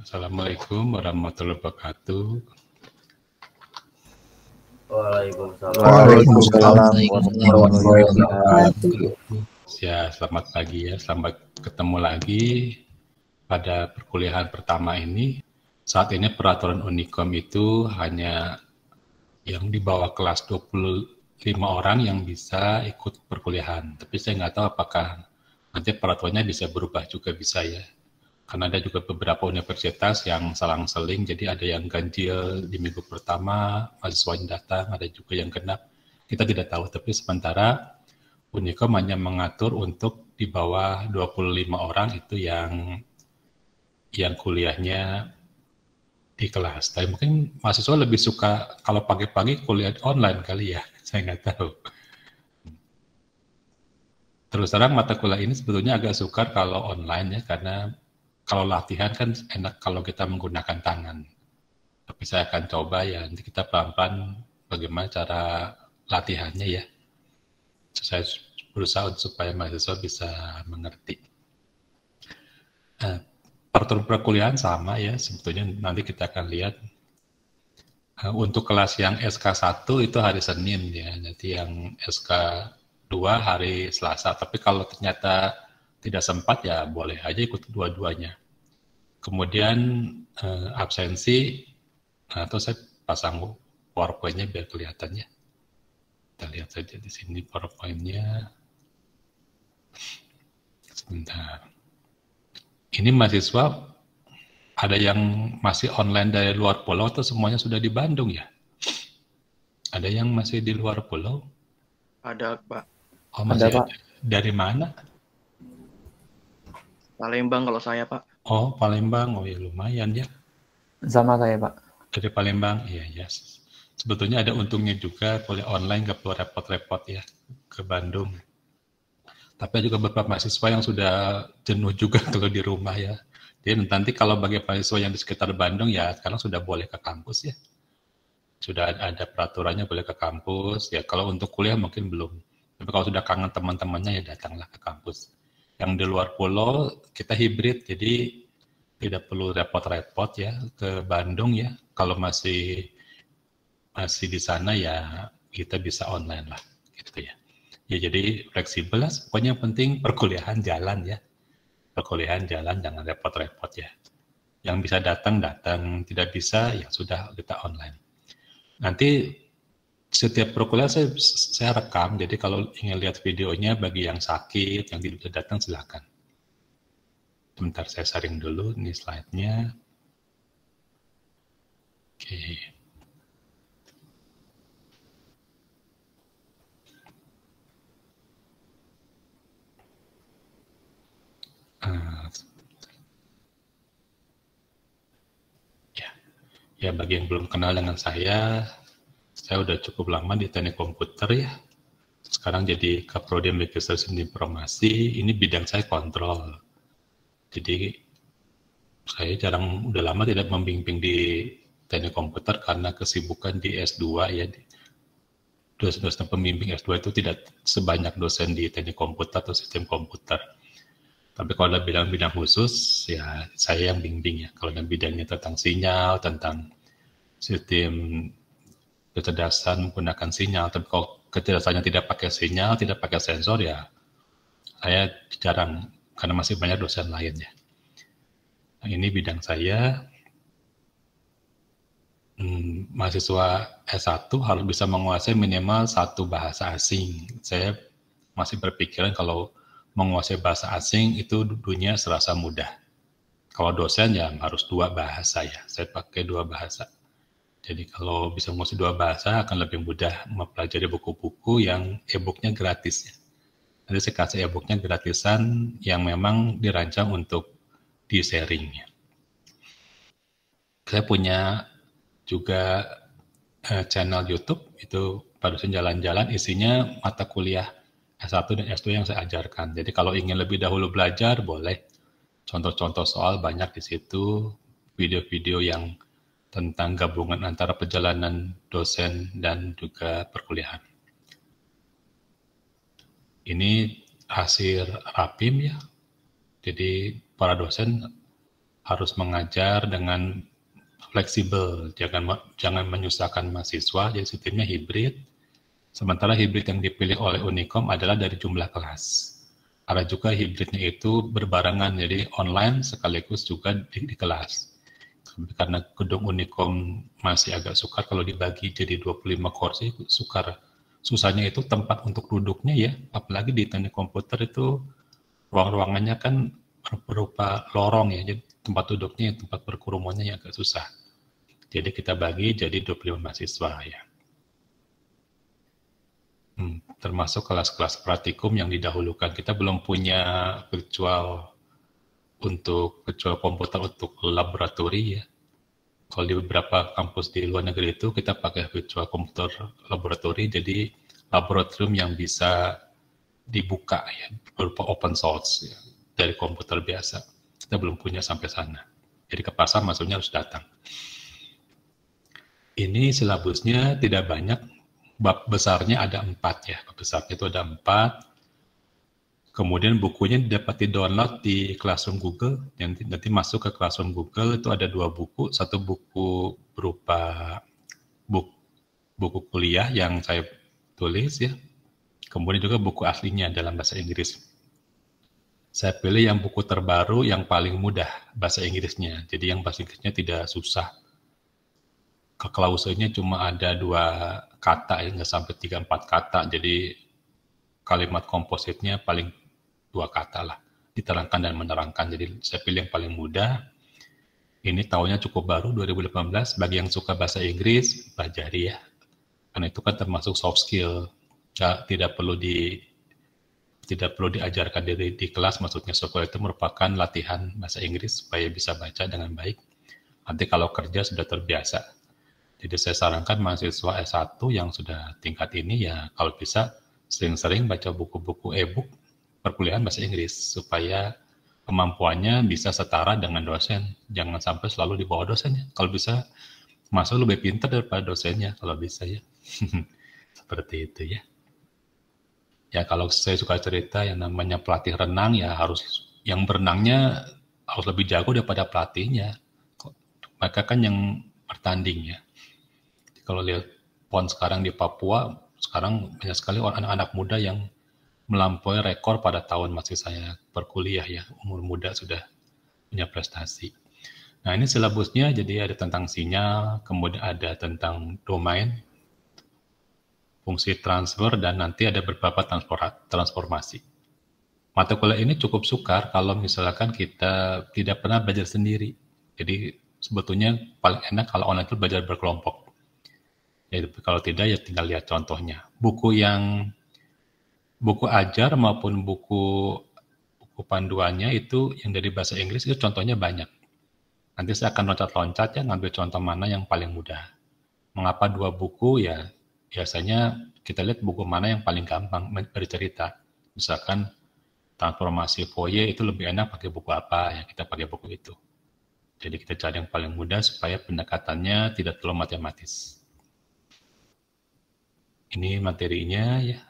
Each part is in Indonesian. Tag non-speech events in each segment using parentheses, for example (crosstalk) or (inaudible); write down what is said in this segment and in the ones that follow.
Assalamualaikum warahmatullahi wabarakatuh. Waalaikumsalam. Waalaikumsalam. Waalaikumsalam. Ya, selamat pagi ya. Selamat ketemu lagi pada perkuliahan pertama ini. Saat ini peraturan Unicom itu hanya yang di bawah kelas 25 orang yang bisa ikut perkuliahan. Tapi saya nggak tahu apakah nanti peraturannya bisa berubah juga bisa ya karena ada juga beberapa universitas yang salang-seling, jadi ada yang ganjil di minggu pertama, mahasiswa yang datang, ada juga yang genap. Kita tidak tahu, tapi sementara Unicom hanya mengatur untuk di bawah 25 orang itu yang yang kuliahnya di kelas. Tapi mungkin mahasiswa lebih suka kalau pagi-pagi kuliah online kali ya, (laughs) saya nggak tahu. Terus terang mata kuliah ini sebetulnya agak sukar kalau online ya, karena kalau latihan kan enak kalau kita menggunakan tangan. Tapi saya akan coba ya nanti kita pelan-pelan bagaimana cara latihannya ya. Saya berusaha supaya mahasiswa bisa mengerti. Nah, perkuliahan sama ya, sebetulnya nanti kita akan lihat eh, untuk kelas yang SK1 itu hari Senin ya, Jadi yang SK2 hari Selasa. Tapi kalau ternyata tidak sempat ya boleh aja ikut dua-duanya. Kemudian uh, absensi atau nah, saya pasang powerpointnya biar kelihatannya. Kita lihat saja di sini powerpointnya Sebentar. Ini mahasiswa ada yang masih online dari luar pulau atau semuanya sudah di Bandung ya? Ada yang masih di luar pulau? Ada, Pak. Oh, masih ada, ada. Pak. Dari mana? Palembang kalau saya, Pak. Oh, Palembang. Oh ya lumayan ya. Sama saya, Pak. Dari Palembang. Iya, ya. Yes. Sebetulnya ada untungnya juga kuliah online gak perlu repot-repot ya ke Bandung. Tapi ada juga beberapa mahasiswa yang sudah jenuh juga (laughs) kalau di rumah ya. Jadi nanti kalau bagi mahasiswa yang di sekitar Bandung ya sekarang sudah boleh ke kampus ya. Sudah ada peraturannya boleh ke kampus. Ya kalau untuk kuliah mungkin belum. Tapi kalau sudah kangen teman-temannya ya datanglah ke kampus yang di luar pulau kita hibrid jadi tidak perlu repot-repot ya ke Bandung ya kalau masih masih di sana ya kita bisa online lah gitu ya ya jadi fleksibel lah pokoknya yang penting perkuliahan jalan ya perkuliahan jalan jangan repot-repot ya yang bisa datang datang tidak bisa ya sudah kita online nanti setiap prokuliah saya, saya rekam, jadi kalau ingin lihat videonya bagi yang sakit, yang tidak datang silahkan. Sebentar saya saring dulu, ini slide-nya. Oke. Ah. ya. ya, bagi yang belum kenal dengan saya, saya udah cukup lama di teknik komputer ya. Sekarang jadi kaprodi Magister Informasi, ini bidang saya kontrol. Jadi saya jarang udah lama tidak membimbing di teknik komputer karena kesibukan di S2 ya. Dosen-dosen pembimbing S2 itu tidak sebanyak dosen di teknik komputer atau sistem komputer. Tapi kalau ada bidang-bidang khusus, ya saya yang bimbing ya. Kalau ada bidangnya tentang sinyal, tentang sistem kecerdasan menggunakan sinyal. Tapi kalau kecerdasannya tidak pakai sinyal, tidak pakai sensor ya saya jarang karena masih banyak dosen lainnya. Nah, ini bidang saya. Hmm, mahasiswa S1 harus bisa menguasai minimal satu bahasa asing. Saya masih berpikiran kalau menguasai bahasa asing itu dunia serasa mudah. Kalau dosen ya harus dua bahasa ya. Saya pakai dua bahasa jadi kalau bisa menguasai dua bahasa akan lebih mudah mempelajari buku-buku yang e-booknya gratis. Jadi saya kasih e-booknya gratisan yang memang dirancang untuk di-sharing. Ya. Saya punya juga e, channel YouTube itu barusan jalan-jalan isinya mata kuliah S1 dan S2 yang saya ajarkan. Jadi kalau ingin lebih dahulu belajar boleh contoh-contoh soal banyak di situ, video-video yang tentang gabungan antara perjalanan dosen dan juga perkuliahan. Ini hasil rapim ya. Jadi para dosen harus mengajar dengan fleksibel, jangan jangan menyusahkan mahasiswa. Jadi sistemnya hibrid. Sementara hibrid yang dipilih oleh Unicom adalah dari jumlah kelas. Ada juga hibridnya itu berbarengan, jadi online sekaligus juga di, di kelas karena gedung Unicom masih agak sukar kalau dibagi jadi 25 kursi sukar. Susahnya itu tempat untuk duduknya ya, apalagi di teknik komputer itu ruang-ruangannya kan berupa lorong ya, jadi tempat duduknya, tempat berkerumunnya ya agak susah. Jadi kita bagi jadi 25 mahasiswa ya. Hmm, termasuk kelas-kelas praktikum yang didahulukan. Kita belum punya virtual untuk kecuali komputer untuk laboratori ya. Kalau di beberapa kampus di luar negeri itu kita pakai virtual komputer laboratori, jadi laboratorium yang bisa dibuka ya berupa open source ya, dari komputer biasa. Kita belum punya sampai sana. Jadi ke pasar maksudnya harus datang. Ini silabusnya tidak banyak, bab besarnya ada empat ya. Bab besarnya itu ada empat, Kemudian bukunya dapat di-download di Classroom Google. Yang nanti masuk ke Classroom Google itu ada dua buku. Satu buku berupa buku, buku kuliah yang saya tulis ya. Kemudian juga buku aslinya dalam bahasa Inggris. Saya pilih yang buku terbaru yang paling mudah bahasa Inggrisnya. Jadi yang bahasa Inggrisnya tidak susah. Keklausulnya cuma ada dua kata, ya, nggak sampai tiga empat kata. Jadi kalimat kompositnya paling dua kata lah diterangkan dan menerangkan. Jadi saya pilih yang paling mudah. Ini tahunnya cukup baru 2018 bagi yang suka bahasa Inggris pelajari ya. Karena itu kan termasuk soft skill. tidak perlu di tidak perlu diajarkan di, di kelas maksudnya sekolah itu merupakan latihan bahasa Inggris supaya bisa baca dengan baik. Nanti kalau kerja sudah terbiasa. Jadi saya sarankan mahasiswa S1 yang sudah tingkat ini ya kalau bisa sering-sering baca buku-buku e-book perkuliahan bahasa Inggris supaya kemampuannya bisa setara dengan dosen. Jangan sampai selalu di bawah dosennya. Kalau bisa masuk lebih pintar daripada dosennya kalau bisa ya. (laughs) Seperti itu ya. Ya kalau saya suka cerita yang namanya pelatih renang ya harus yang berenangnya harus lebih jago daripada pelatihnya. Maka kan yang bertanding ya. Kalau lihat pon sekarang di Papua, sekarang banyak sekali orang anak-anak muda yang melampaui rekor pada tahun masih saya berkuliah ya, umur muda sudah punya prestasi. Nah, ini silabusnya jadi ada tentang sinyal, kemudian ada tentang domain, fungsi transfer, dan nanti ada beberapa transformasi. Mata kuliah ini cukup sukar kalau misalkan kita tidak pernah belajar sendiri. Jadi sebetulnya paling enak kalau online itu belajar berkelompok. Jadi kalau tidak ya tinggal lihat contohnya. Buku yang buku ajar maupun buku buku panduannya itu yang dari bahasa Inggris itu contohnya banyak. Nanti saya akan loncat-loncat ya ngambil contoh mana yang paling mudah. Mengapa dua buku ya biasanya kita lihat buku mana yang paling gampang bercerita. Misalkan transformasi foyer itu lebih enak pakai buku apa ya kita pakai buku itu. Jadi kita cari yang paling mudah supaya pendekatannya tidak terlalu matematis. Ini materinya ya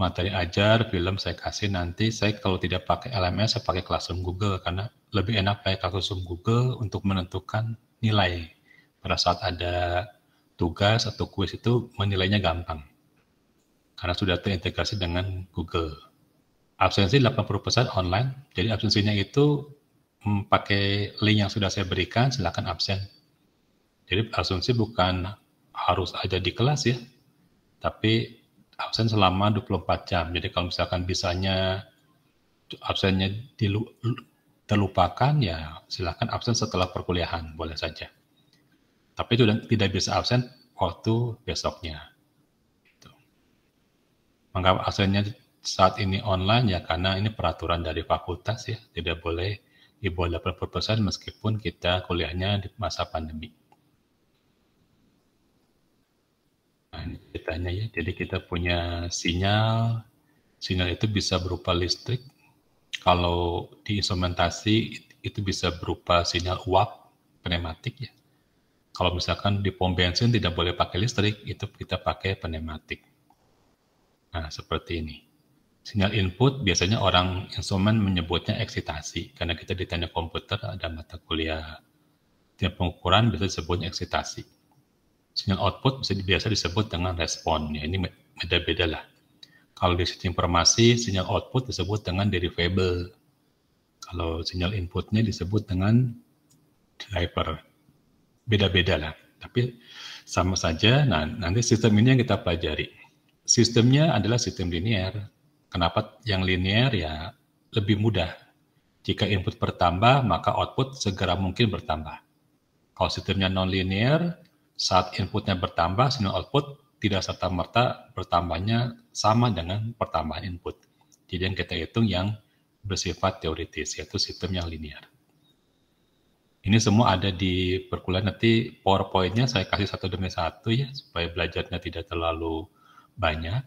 materi ajar, film saya kasih nanti saya kalau tidak pakai LMS saya pakai Classroom Google karena lebih enak pakai Classroom Google untuk menentukan nilai. Pada saat ada tugas atau kuis itu menilainya gampang. Karena sudah terintegrasi dengan Google. Absensi 80% online, jadi absensinya itu mm, pakai link yang sudah saya berikan, silakan absen. Jadi absensi bukan harus ada di kelas ya, tapi absen selama 24 jam. Jadi kalau misalkan bisanya absennya dilu, terlupakan ya silahkan absen setelah perkuliahan boleh saja. Tapi itu tidak bisa absen waktu besoknya. Gitu. Mengapa absennya saat ini online ya karena ini peraturan dari fakultas ya tidak boleh di bawah 80% meskipun kita kuliahnya di masa pandemi. datanya ya. Jadi kita punya sinyal, sinyal itu bisa berupa listrik. Kalau di instrumentasi itu bisa berupa sinyal uap pneumatik ya. Kalau misalkan di pom bensin tidak boleh pakai listrik, itu kita pakai pneumatik. Nah, seperti ini. Sinyal input biasanya orang instrumen menyebutnya eksitasi karena kita ditanya komputer ada mata kuliah tiap pengukuran bisa disebutnya eksitasi. Sinyal output bisa biasa disebut dengan respon. Ya, ini beda-beda lah. Kalau di sistem informasi, sinyal output disebut dengan derivable. Kalau sinyal inputnya disebut dengan driver. Beda-beda lah. Tapi sama saja, nah, nanti sistem ini yang kita pelajari. Sistemnya adalah sistem linear. Kenapa yang linear ya lebih mudah. Jika input bertambah, maka output segera mungkin bertambah. Kalau sistemnya non-linear, saat inputnya bertambah, signal output tidak serta-merta bertambahnya sama dengan pertambahan input. Jadi yang kita hitung yang bersifat teoritis, yaitu sistem yang linear. Ini semua ada di perkuliahan nanti PowerPoint-nya saya kasih satu demi satu ya, supaya belajarnya tidak terlalu banyak.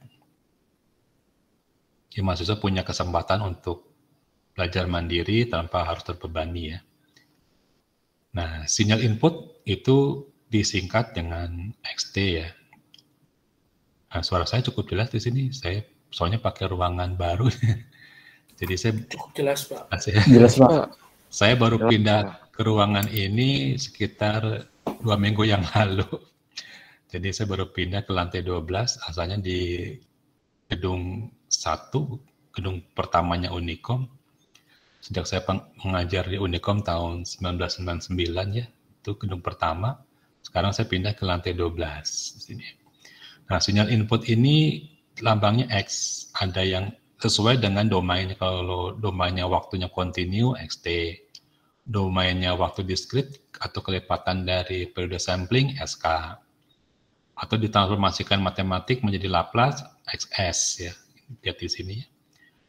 Ya, mahasiswa punya kesempatan untuk belajar mandiri tanpa harus terbebani ya. Nah, sinyal input itu disingkat dengan XT ya. Nah, suara saya cukup jelas di sini. Saya soalnya pakai ruangan baru. (laughs) Jadi saya cukup jelas, Pak. Saya, jelas, Pak. (laughs) Saya baru jelas, pindah Pak. ke ruangan ini sekitar dua minggu yang (laughs) lalu. Jadi saya baru pindah ke lantai 12, asalnya di gedung satu, gedung pertamanya Unicom. Sejak saya mengajar di Unicom tahun 1999 ya, itu gedung pertama sekarang saya pindah ke lantai 12 di sini. Nah, sinyal input ini lambangnya X, ada yang sesuai dengan domainnya Kalau domainnya waktunya continue, XT. Domainnya waktu diskrit atau kelipatan dari periode sampling, SK. Atau ditransformasikan matematik menjadi Laplace, XS ya. Lihat di sini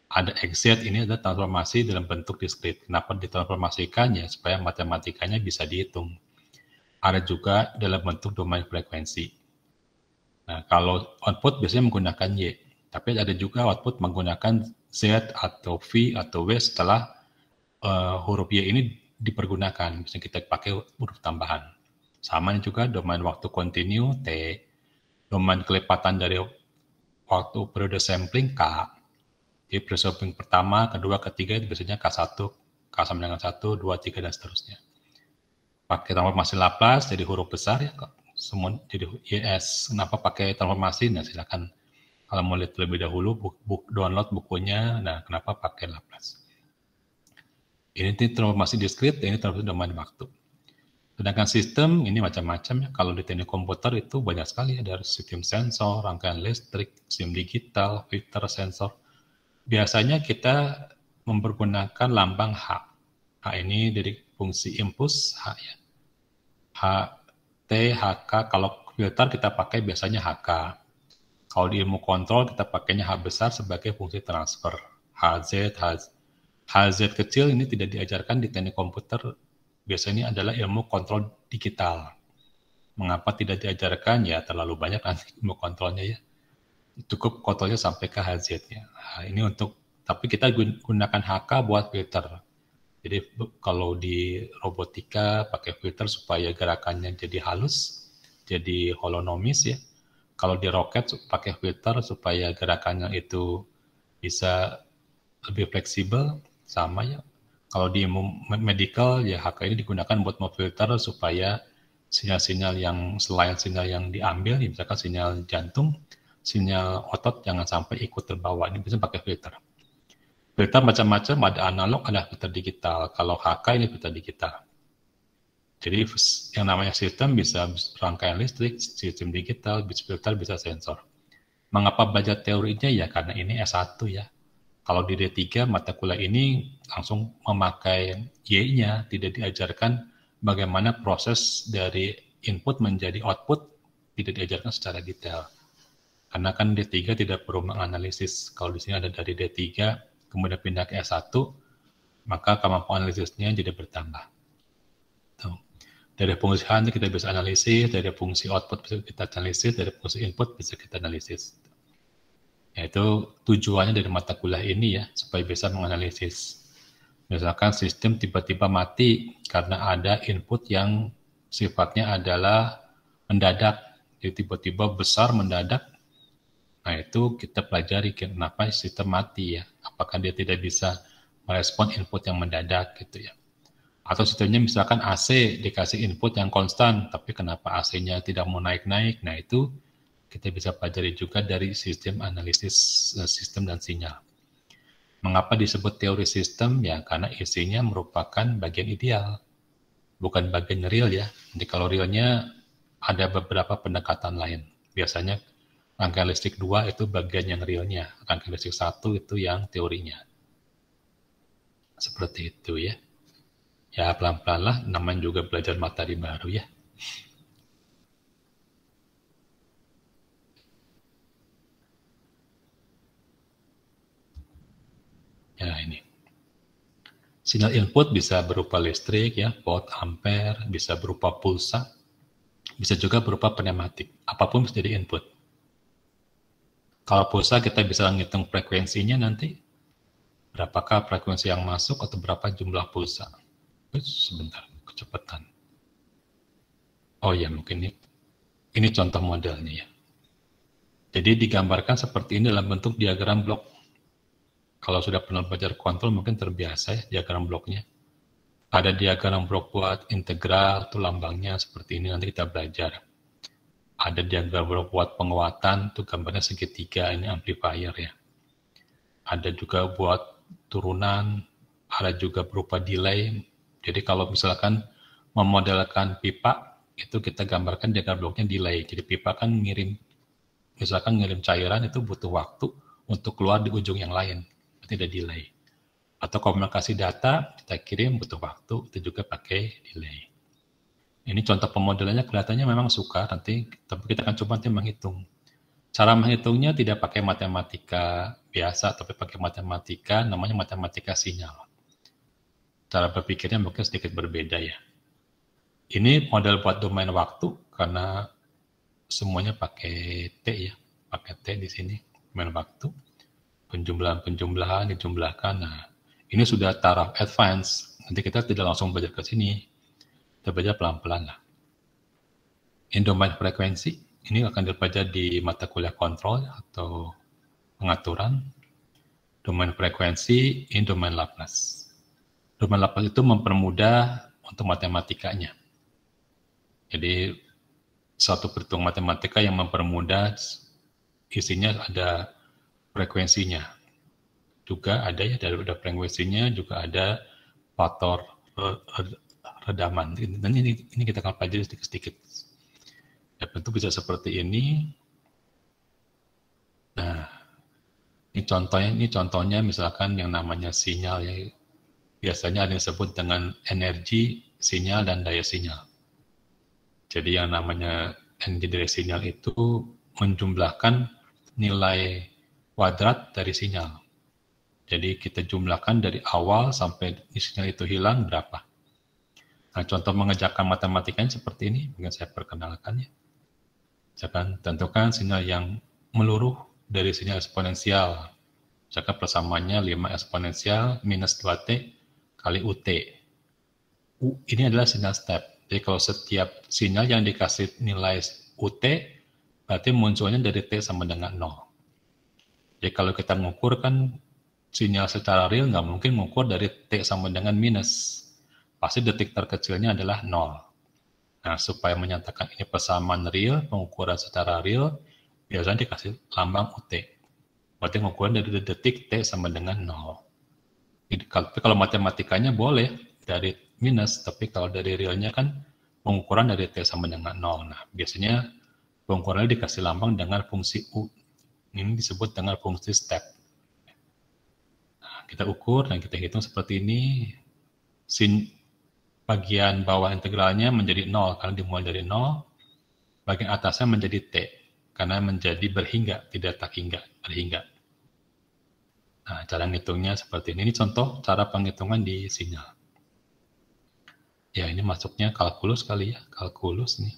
ada xz ini ada transformasi dalam bentuk diskrit. Kenapa ditransformasikannya supaya matematikanya bisa dihitung ada juga dalam bentuk domain frekuensi. Nah, kalau output biasanya menggunakan Y, tapi ada juga output menggunakan Z atau V atau W setelah uh, huruf Y ini dipergunakan. Misalnya kita pakai huruf tambahan. Sama juga domain waktu kontinu T, domain kelipatan dari waktu periode sampling K. Jadi periode sampling pertama, kedua, ketiga itu biasanya K1, K sama dengan 1, 2, 3, dan seterusnya pakai transformasi Laplace jadi huruf besar ya kok semua jadi ES Kenapa pakai transformasi? Nah, silakan kalau mau lihat lebih dahulu bu download bukunya. Nah, kenapa pakai Laplace? Ini, ini transformasi diskrit, ini transformasi domain waktu. Sedangkan sistem ini macam-macam ya. Kalau di teknik komputer itu banyak sekali ada sistem sensor, rangkaian listrik, sistem digital, filter sensor. Biasanya kita mempergunakan lambang H. H ini dari fungsi impus H ya. H, T, HK, kalau filter kita pakai biasanya HK. Kalau di ilmu kontrol kita pakainya H besar sebagai fungsi transfer. HZ, HZ, HZ kecil ini tidak diajarkan di teknik komputer. Biasanya adalah ilmu kontrol digital. Mengapa tidak diajarkan? Ya terlalu banyak nanti (laughs) ilmu kontrolnya ya. Cukup kontrolnya sampai ke HZ-nya. Nah, ini untuk tapi kita gunakan HK buat filter jadi kalau di robotika pakai filter supaya gerakannya jadi halus, jadi holonomis ya. Kalau di roket pakai filter supaya gerakannya itu bisa lebih fleksibel, sama ya. Kalau di medical ya HK ini digunakan buat memfilter supaya sinyal-sinyal yang selain sinyal yang diambil, ya, misalkan sinyal jantung, sinyal otot jangan sampai ikut terbawa. Ini bisa pakai filter. Filter macam-macam, ada analog, ada filter digital. Kalau HK ini filter digital. Jadi yang namanya sistem bisa rangkaian listrik, sistem digital, bisa filter, bisa sensor. Mengapa belajar teorinya? Ya karena ini S1 ya. Kalau di D3 mata kuliah ini langsung memakai Y-nya, tidak diajarkan bagaimana proses dari input menjadi output, tidak diajarkan secara detail. Karena kan D3 tidak perlu menganalisis. Kalau di sini ada dari D3, kemudian pindah ke S1, maka kemampuan analisisnya jadi bertambah. Tuh. Dari fungsi hanya kita bisa analisis, dari fungsi output bisa kita analisis, dari fungsi input bisa kita analisis. Yaitu tujuannya dari mata kuliah ini ya, supaya bisa menganalisis. Misalkan sistem tiba-tiba mati karena ada input yang sifatnya adalah mendadak, jadi tiba-tiba besar mendadak Nah itu kita pelajari kenapa sistem mati ya. Apakah dia tidak bisa merespon input yang mendadak gitu ya. Atau sistemnya misalkan AC dikasih input yang konstan, tapi kenapa AC-nya tidak mau naik-naik? Nah itu kita bisa pelajari juga dari sistem analisis eh, sistem dan sinyal. Mengapa disebut teori sistem? Ya karena isinya merupakan bagian ideal, bukan bagian real ya. Jadi kalau realnya ada beberapa pendekatan lain. Biasanya Angka listrik 2 itu bagian yang realnya, angka listrik 1 itu yang teorinya. Seperti itu ya. Ya pelan-pelan lah, namanya juga belajar materi baru ya. Ya ini. Sinyal input bisa berupa listrik ya, volt, ampere, bisa berupa pulsa, bisa juga berupa pneumatik. Apapun bisa jadi input. Kalau pulsa kita bisa ngitung frekuensinya nanti berapakah frekuensi yang masuk atau berapa jumlah pulsa. Uits, sebentar, kecepatan. Oh ya, mungkin ini, ini contoh modelnya ya. Jadi digambarkan seperti ini dalam bentuk diagram blok. Kalau sudah pernah belajar kontrol mungkin terbiasa ya diagram bloknya. Ada diagram blok buat integral, tuh lambangnya seperti ini nanti kita belajar ada diagram buat penguatan itu gambarnya segitiga ini amplifier ya ada juga buat turunan ada juga berupa delay jadi kalau misalkan memodelkan pipa itu kita gambarkan diagram bloknya delay jadi pipa kan ngirim misalkan ngirim cairan itu butuh waktu untuk keluar di ujung yang lain tidak delay atau komunikasi data kita kirim butuh waktu itu juga pakai delay ini contoh pemodelannya kelihatannya memang suka nanti, tapi kita akan coba nanti menghitung. Cara menghitungnya tidak pakai matematika biasa, tapi pakai matematika namanya matematika sinyal. Cara berpikirnya mungkin sedikit berbeda ya. Ini model buat domain waktu karena semuanya pakai T ya, pakai T di sini, domain waktu. Penjumlahan-penjumlahan dijumlahkan. Nah, ini sudah taraf advance. Nanti kita tidak langsung belajar ke sini, terbaca pelan-pelan lah. Endomain frekuensi, ini akan terbaca di mata kuliah kontrol atau pengaturan. Domain frekuensi, endomain domain Laplace. Domain Laplace itu mempermudah untuk matematikanya. Jadi satu perhitungan matematika yang mempermudah isinya ada frekuensinya. Juga ada ya udah frekuensinya juga ada faktor eh, eh, redaman. Dan ini, ini kita akan pelajari sedikit-sedikit. Ya, bentuk bisa seperti ini. Nah, ini contohnya, ini contohnya misalkan yang namanya sinyal ya. Biasanya ada yang disebut dengan energi sinyal dan daya sinyal. Jadi yang namanya energi dari sinyal itu menjumlahkan nilai kuadrat dari sinyal. Jadi kita jumlahkan dari awal sampai sinyal itu hilang berapa. Nah, contoh mengejarkan matematikanya seperti ini, mungkin saya perkenalkannya. Misalkan tentukan sinyal yang meluruh dari sinyal eksponensial. Misalkan persamaannya 5 eksponensial minus 2t kali ut. U, ini adalah sinyal step. Jadi kalau setiap sinyal yang dikasih nilai ut, berarti munculnya dari t sama dengan 0. Jadi kalau kita mengukur kan sinyal secara real nggak mungkin mengukur dari t sama dengan minus pasti detik terkecilnya adalah nol. Nah, supaya menyatakan ini persamaan real, pengukuran secara real, biasanya dikasih lambang UT. Berarti pengukuran dari detik T sama dengan nol. Tapi kalau matematikanya boleh dari minus, tapi kalau dari realnya kan pengukuran dari T sama dengan nol. Nah, biasanya pengukuran dikasih lambang dengan fungsi U. Ini disebut dengan fungsi step. Nah, kita ukur dan kita hitung seperti ini. Sin bagian bawah integralnya menjadi 0 karena dimulai dari 0, bagian atasnya menjadi T karena menjadi berhingga, tidak tak hingga, berhingga. Nah, cara ngitungnya seperti ini. Ini contoh cara penghitungan di sinyal. Ya, ini masuknya kalkulus kali ya, kalkulus nih.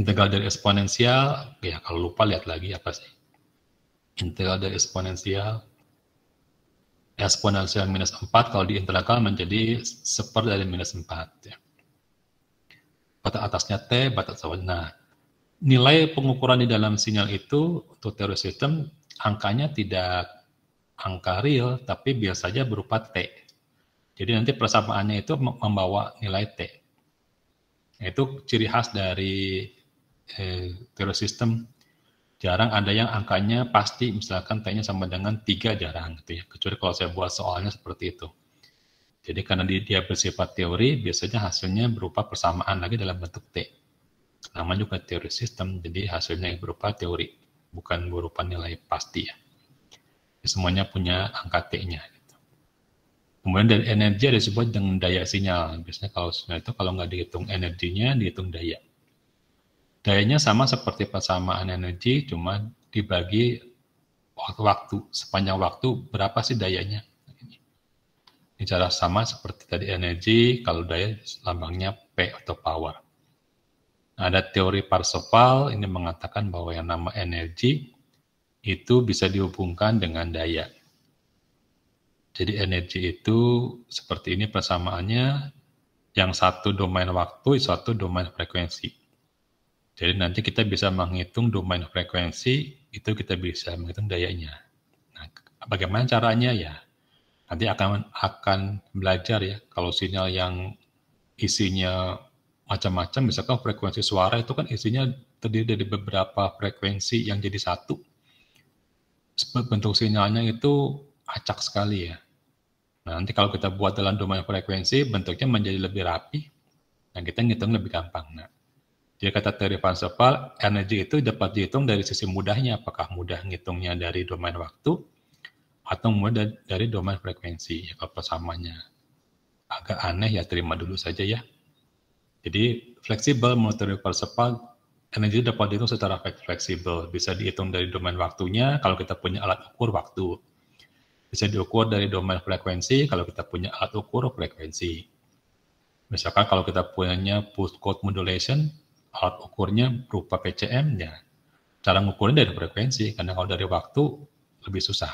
Integral dari eksponensial, ya kalau lupa lihat lagi apa sih. Integral dari eksponensial, eksponensial minus 4 kalau di integral menjadi seper dari minus 4. Ya. Batas atasnya T, batas bawahnya. Nah, nilai pengukuran di dalam sinyal itu untuk teori sistem angkanya tidak angka real, tapi biasanya berupa T. Jadi nanti persamaannya itu membawa nilai T. Nah, itu ciri khas dari eh, teori sistem jarang ada yang angkanya pasti misalkan t-nya sama dengan tiga jarang gitu ya kecuali kalau saya buat soalnya seperti itu jadi karena dia bersifat teori biasanya hasilnya berupa persamaan lagi dalam bentuk t nama juga teori sistem jadi hasilnya berupa teori bukan berupa nilai pasti ya semuanya punya angka t-nya gitu. kemudian dari energi ada disebut dengan daya sinyal biasanya kalau sinyal itu kalau nggak dihitung energinya dihitung daya Dayanya sama seperti persamaan energi, cuma dibagi waktu sepanjang waktu berapa sih dayanya. Ini cara sama seperti tadi energi, kalau daya lambangnya P atau power. Nah, ada teori Parseval, ini mengatakan bahwa yang nama energi itu bisa dihubungkan dengan daya. Jadi energi itu seperti ini persamaannya, yang satu domain waktu, satu domain frekuensi. Jadi nanti kita bisa menghitung domain frekuensi, itu kita bisa menghitung dayanya. Nah, bagaimana caranya ya? Nanti akan akan belajar ya. Kalau sinyal yang isinya macam-macam, misalkan frekuensi suara itu kan isinya terdiri dari beberapa frekuensi yang jadi satu. Bentuk sinyalnya itu acak sekali ya. Nah, nanti kalau kita buat dalam domain frekuensi, bentuknya menjadi lebih rapi, dan kita ngitung lebih gampang. Nah, jadi kata teori Pansopal, energi itu dapat dihitung dari sisi mudahnya, apakah mudah ngitungnya dari domain waktu atau mudah dari domain frekuensi, ya kalau persamanya. Agak aneh ya, terima dulu saja ya. Jadi fleksibel menurut teori Pansopal, energi dapat dihitung secara fleksibel, bisa dihitung dari domain waktunya kalau kita punya alat ukur waktu. Bisa diukur dari domain frekuensi kalau kita punya alat ukur frekuensi. Misalkan kalau kita punya pulse code modulation, alat ukurnya berupa pcm ya. Cara ngukurnya dari frekuensi, karena kalau dari waktu lebih susah.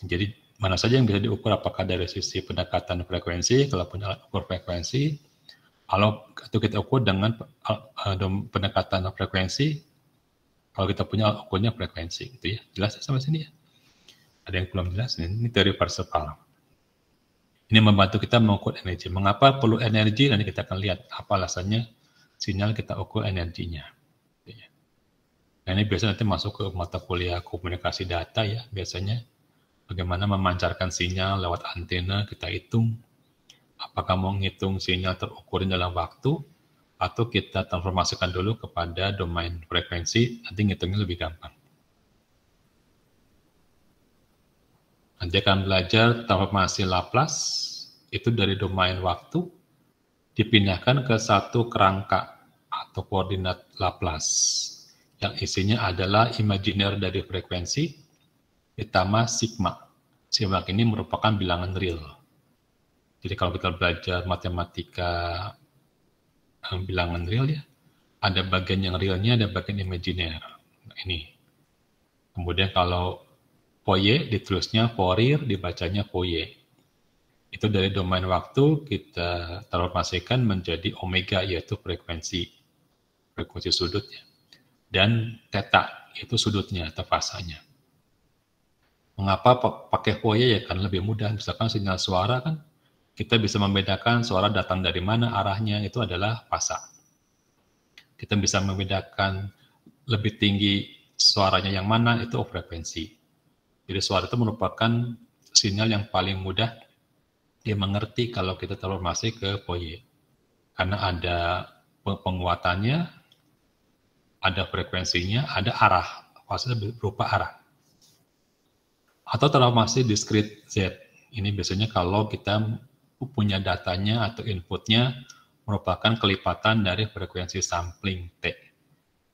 Jadi mana saja yang bisa diukur, apakah dari sisi pendekatan frekuensi, kalau punya alat ukur frekuensi, kalau itu kita ukur dengan eh, pendekatan frekuensi, kalau kita punya alat ukurnya frekuensi, gitu ya. Jelas ya sama sini ya? Ada yang belum jelas? Ini teori Parseval. Ini membantu kita mengukur energi. Mengapa perlu energi? Nanti kita akan lihat apa alasannya sinyal kita ukur energinya. Nah ini biasanya nanti masuk ke mata kuliah komunikasi data ya, biasanya bagaimana memancarkan sinyal lewat antena kita hitung, apakah mau menghitung sinyal terukur dalam waktu, atau kita transformasikan dulu kepada domain frekuensi, nanti ngitungnya lebih gampang. Nanti akan belajar transformasi Laplace, itu dari domain waktu dipindahkan ke satu kerangka atau koordinat Laplace yang isinya adalah imajiner dari frekuensi ditambah sigma. Sigma ini merupakan bilangan real. Jadi kalau kita belajar matematika eh, bilangan real ya, ada bagian yang realnya, ada bagian imajiner. Nah, ini. Kemudian kalau foye ditulisnya Fourier dibacanya foye itu dari domain waktu kita transformasikan menjadi omega yaitu frekuensi frekuensi sudutnya dan theta itu sudutnya atau fasanya. Mengapa pakai Fourier ya kan lebih mudah misalkan sinyal suara kan kita bisa membedakan suara datang dari mana arahnya itu adalah fasa. Kita bisa membedakan lebih tinggi suaranya yang mana itu frekuensi. Jadi suara itu merupakan sinyal yang paling mudah dia mengerti kalau kita transformasi ke POYE. Karena ada penguatannya, ada frekuensinya, ada arah. Fase berupa arah. Atau transformasi diskrit Z. Ini biasanya kalau kita punya datanya atau inputnya merupakan kelipatan dari frekuensi sampling T.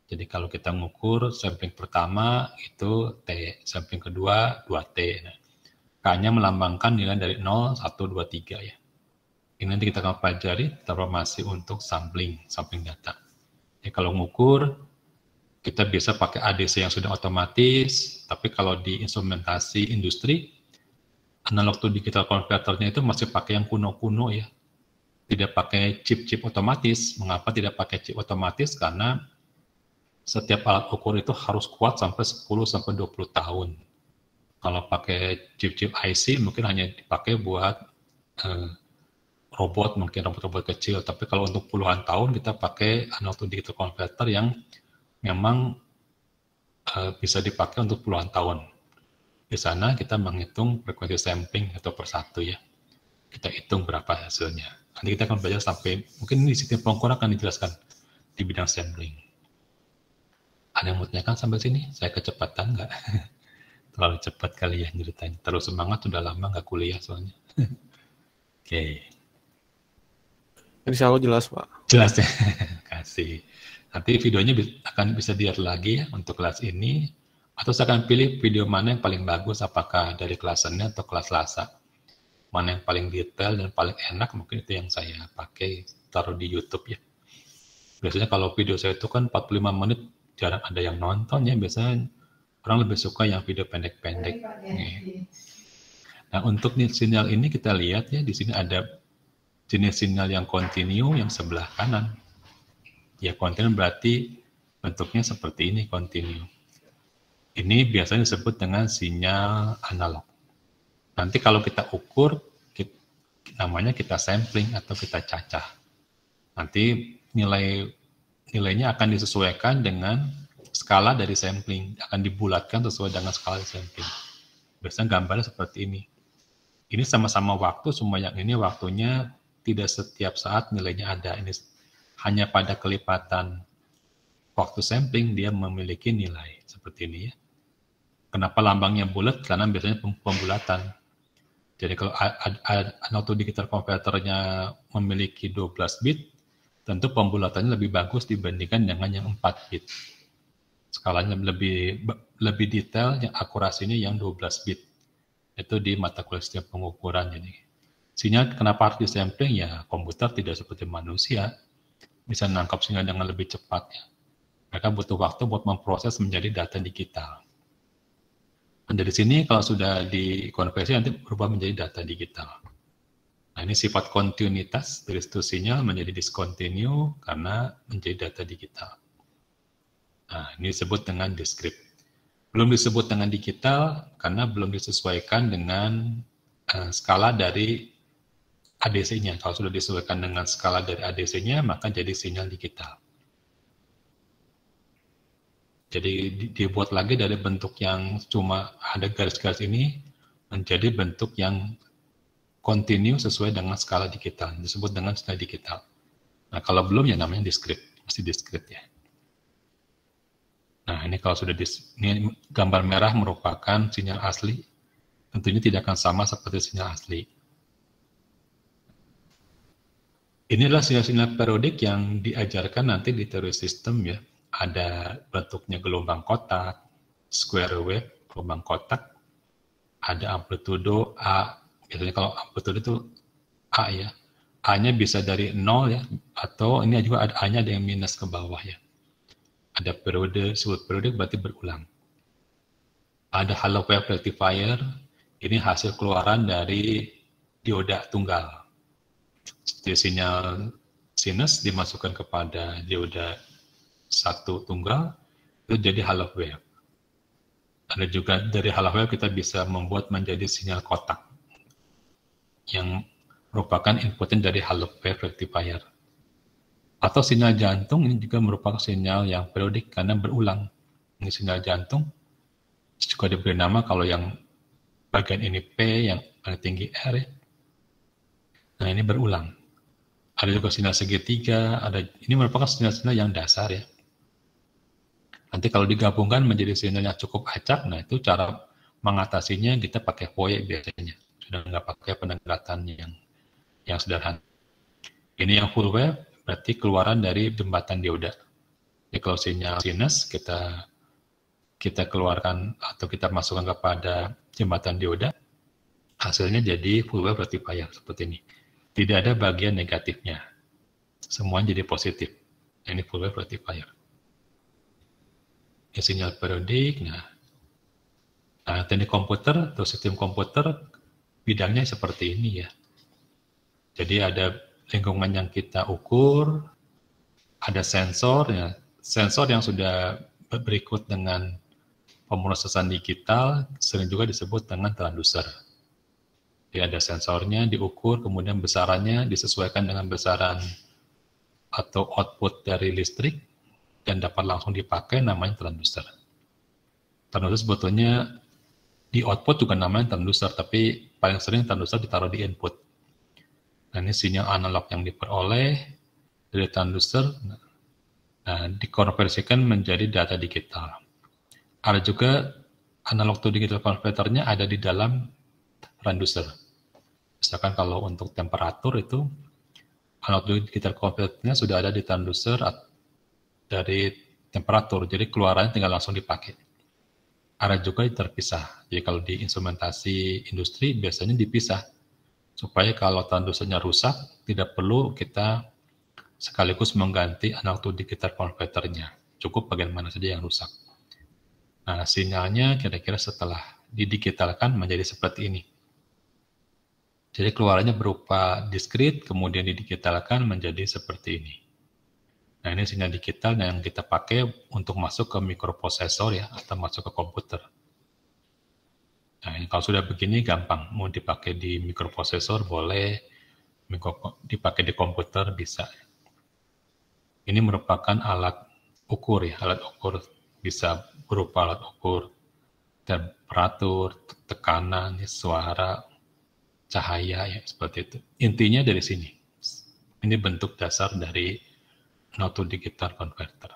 Jadi kalau kita mengukur sampling pertama itu T, sampling kedua 2T. Nah, K-nya melambangkan nilai dari 0, 1, 2, 3 ya. Ini nanti kita akan pelajari transformasi untuk sampling, sampling data. Ya, kalau mengukur, kita bisa pakai ADC yang sudah otomatis, tapi kalau di instrumentasi industri, analog to digital converternya itu masih pakai yang kuno-kuno ya. Tidak pakai chip-chip otomatis. Mengapa tidak pakai chip otomatis? Karena setiap alat ukur itu harus kuat sampai 10 sampai 20 tahun kalau pakai chip-chip IC mungkin hanya dipakai buat uh, robot, mungkin robot-robot kecil. Tapi kalau untuk puluhan tahun kita pakai analog to digital converter yang memang uh, bisa dipakai untuk puluhan tahun. Di sana kita menghitung frekuensi sampling atau persatu ya. Kita hitung berapa hasilnya. Nanti kita akan belajar sampai, mungkin di sini pengukuran akan dijelaskan di bidang sampling. Ada yang mau tanyakan sampai sini? Saya kecepatan nggak? (laughs) terlalu cepat kali ya ceritanya. Terlalu semangat Sudah lama nggak kuliah soalnya. (laughs) Oke. okay. Insya Allah jelas Pak. Jelas ya. (laughs) Kasih. Nanti videonya akan bisa dilihat lagi ya untuk kelas ini. Atau saya akan pilih video mana yang paling bagus, apakah dari kelas atau kelas lasa. Mana yang paling detail dan paling enak, mungkin itu yang saya pakai taruh di Youtube ya. Biasanya kalau video saya itu kan 45 menit jarang ada yang nonton ya, biasanya orang lebih suka yang video pendek-pendek. Ya. Iya. Nah untuk sinyal ini kita lihat ya di sini ada jenis sinyal yang kontinu yang sebelah kanan. Ya kontinu berarti bentuknya seperti ini kontinu. Ini biasanya disebut dengan sinyal analog. Nanti kalau kita ukur kita, namanya kita sampling atau kita cacah. Nanti nilai nilainya akan disesuaikan dengan skala dari sampling akan dibulatkan sesuai dengan skala dari sampling. Biasanya gambarnya seperti ini. Ini sama-sama waktu, semua yang ini waktunya tidak setiap saat nilainya ada. Ini hanya pada kelipatan waktu sampling dia memiliki nilai seperti ini ya. Kenapa lambangnya bulat? Karena biasanya pembulatan. Jadi kalau anoto digital converternya memiliki 12 bit, tentu pembulatannya lebih bagus dibandingkan dengan yang 4 bit skalanya lebih lebih detail yang akurasinya yang 12 bit itu di mata kuliah setiap pengukuran ini. sinyal kenapa harus sampling ya komputer tidak seperti manusia bisa menangkap sinyal dengan lebih cepat ya. mereka butuh waktu buat memproses menjadi data digital dan dari sini kalau sudah dikonversi nanti berubah menjadi data digital nah ini sifat kontinuitas dari sinyal menjadi discontinue karena menjadi data digital Nah, ini disebut dengan deskrip. Belum disebut dengan digital karena belum disesuaikan dengan uh, skala dari ADC-nya. Kalau sudah disesuaikan dengan skala dari ADC-nya, maka jadi sinyal digital. Jadi dibuat lagi dari bentuk yang cuma ada garis-garis ini menjadi bentuk yang kontinu sesuai dengan skala digital, disebut dengan skala digital. Nah, kalau belum ya namanya diskrit, masih diskrit ya. Nah, ini kalau sudah di, ini gambar merah merupakan sinyal asli, tentunya tidak akan sama seperti sinyal asli. inilah sinyal-sinyal periodik yang diajarkan nanti di teori sistem ya. Ada bentuknya gelombang kotak, square wave, gelombang kotak, ada amplitudo A, biasanya kalau amplitudo itu A ya. A-nya bisa dari 0 ya, atau ini juga ada A-nya ada yang minus ke bawah ya ada periode, sebut periode berarti berulang. Ada halo wave rectifier, ini hasil keluaran dari dioda tunggal. Jadi sinyal sinus dimasukkan kepada dioda satu tunggal, itu jadi halo wave. Ada juga dari halo wave kita bisa membuat menjadi sinyal kotak yang merupakan inputan dari halo wave rectifier atau sinyal jantung ini juga merupakan sinyal yang periodik karena berulang. Ini sinyal jantung juga diberi nama kalau yang bagian ini P, yang paling tinggi R. Nah ini berulang. Ada juga sinyal segitiga, ada ini merupakan sinyal-sinyal yang dasar ya. Nanti kalau digabungkan menjadi sinyal yang cukup acak, nah itu cara mengatasinya kita pakai foyer biasanya. Sudah nggak pakai pendekatan yang yang sederhana. Ini yang full wave, berarti keluaran dari jembatan dioda. Jadi kalau sinyal sinus kita kita keluarkan atau kita masukkan kepada jembatan dioda, hasilnya jadi full wave rectifier seperti ini. Tidak ada bagian negatifnya. Semua jadi positif. Ini full wave rectifier. Ini sinyal periodik. Nah, nah teknik komputer atau sistem komputer bidangnya seperti ini ya. Jadi ada lingkungan yang kita ukur, ada sensor ya, sensor yang sudah berikut dengan pemrosesan digital sering juga disebut dengan transducer. Jadi ada sensornya diukur, kemudian besarannya disesuaikan dengan besaran atau output dari listrik dan dapat langsung dipakai namanya transducer. Transducer sebetulnya di output juga namanya transducer, tapi paling sering transducer ditaruh di input. Nah, ini sinyal analog yang diperoleh dari transducer nah, dikonversikan menjadi data digital. Ada juga analog to digital converternya ada di dalam transducer. Misalkan kalau untuk temperatur itu analog to digital converternya sudah ada di transducer dari temperatur, jadi keluarannya tinggal langsung dipakai. Ada juga terpisah. Jadi kalau di instrumentasi industri biasanya dipisah supaya kalau tandusnya rusak tidak perlu kita sekaligus mengganti analog to digital converternya cukup bagian mana saja yang rusak nah sinyalnya kira-kira setelah didigitalkan menjadi seperti ini jadi keluarannya berupa diskrit kemudian didigitalkan menjadi seperti ini Nah, ini sinyal digital yang kita pakai untuk masuk ke mikroprosesor ya, atau masuk ke komputer. Nah, ini kalau sudah begini gampang, mau dipakai di mikroprosesor boleh, dipakai di komputer bisa. Ini merupakan alat ukur ya, alat ukur bisa berupa alat ukur temperatur, tekanan, ya, suara, cahaya ya seperti itu. Intinya dari sini. Ini bentuk dasar dari notu digital converter.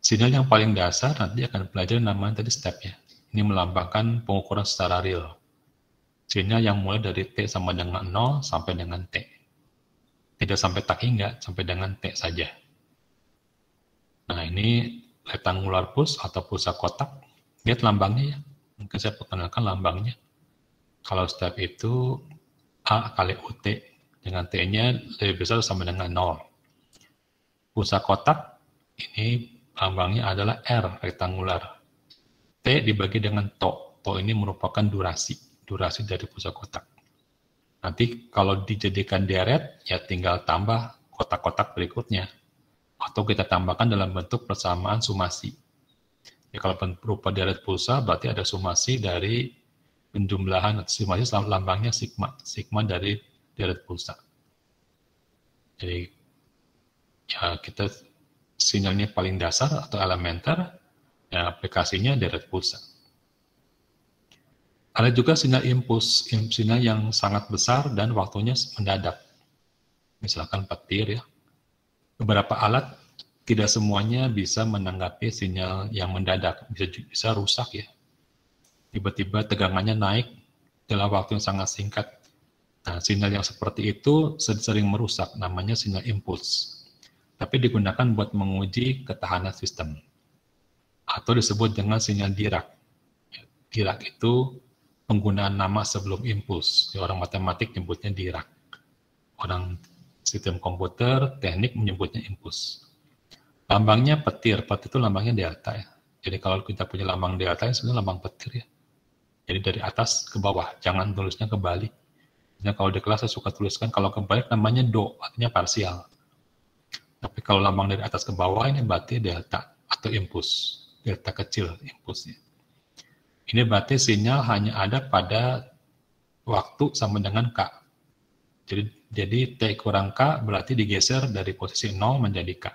Sinyal yang paling dasar nanti akan belajar namanya tadi step ya ini melambangkan pengukuran secara real. c yang mulai dari T sama dengan 0 sampai dengan T. Tidak sampai tak hingga, sampai dengan T saja. Nah, ini rectangular push atau pulsa kotak. Lihat lambangnya ya. Mungkin saya perkenalkan lambangnya. Kalau step itu A kali UT dengan T-nya lebih besar sama dengan 0. Pulsa kotak ini lambangnya adalah R, rectangular T dibagi dengan to. To ini merupakan durasi, durasi dari pusat kotak. Nanti kalau dijadikan deret, ya tinggal tambah kotak-kotak berikutnya. Atau kita tambahkan dalam bentuk persamaan sumasi. Ya, kalau berupa deret pulsa, berarti ada sumasi dari penjumlahan, sumasi lambangnya sigma, sigma dari deret pulsa. Jadi, ya kita sinyalnya paling dasar atau elementer, dan aplikasinya deret pulsa. Ada juga sinyal impuls, sinyal yang sangat besar dan waktunya mendadak. Misalkan petir ya. Beberapa alat tidak semuanya bisa menanggapi sinyal yang mendadak, bisa bisa rusak ya. Tiba-tiba tegangannya naik dalam waktu yang sangat singkat. Nah, sinyal yang seperti itu sering merusak, namanya sinyal impuls. Tapi digunakan buat menguji ketahanan sistem atau disebut dengan sinyal Dirac. Dirac itu penggunaan nama sebelum impuls. Ya, orang matematik menyebutnya Dirac. Orang sistem komputer, teknik menyebutnya impuls. Lambangnya petir, petir itu lambangnya delta ya. Jadi kalau kita punya lambang delta, ya sebenarnya lambang petir ya. Jadi dari atas ke bawah, jangan tulisnya kebalik. Ya, kalau di kelas saya suka tuliskan, kalau kebalik namanya do, artinya parsial. Tapi kalau lambang dari atas ke bawah, ini berarti delta atau impuls delta kecil impulsnya. Ini berarti sinyal hanya ada pada waktu sama dengan K. Jadi, jadi T kurang K berarti digeser dari posisi 0 menjadi K.